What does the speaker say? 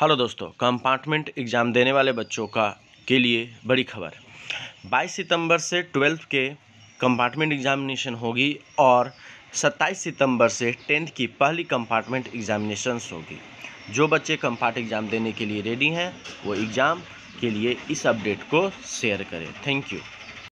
hello दोस्तों compartment exam देने वाले बच्चों का के लिए बड़ी खबर 22 सितंबर से ट्वेल्थ के कंपार्टमेंट एग्ज़ामिनेशन होगी और 27 सितंबर से टेंथ की पहली कंपार्टमेंट एग्ज़ामिनेशन होगी जो बच्चे कंपार्ट एग्ज़ाम देने के लिए रेडी हैं वो एग्ज़ाम के लिए इस अपडेट को शेयर करें थैंक यू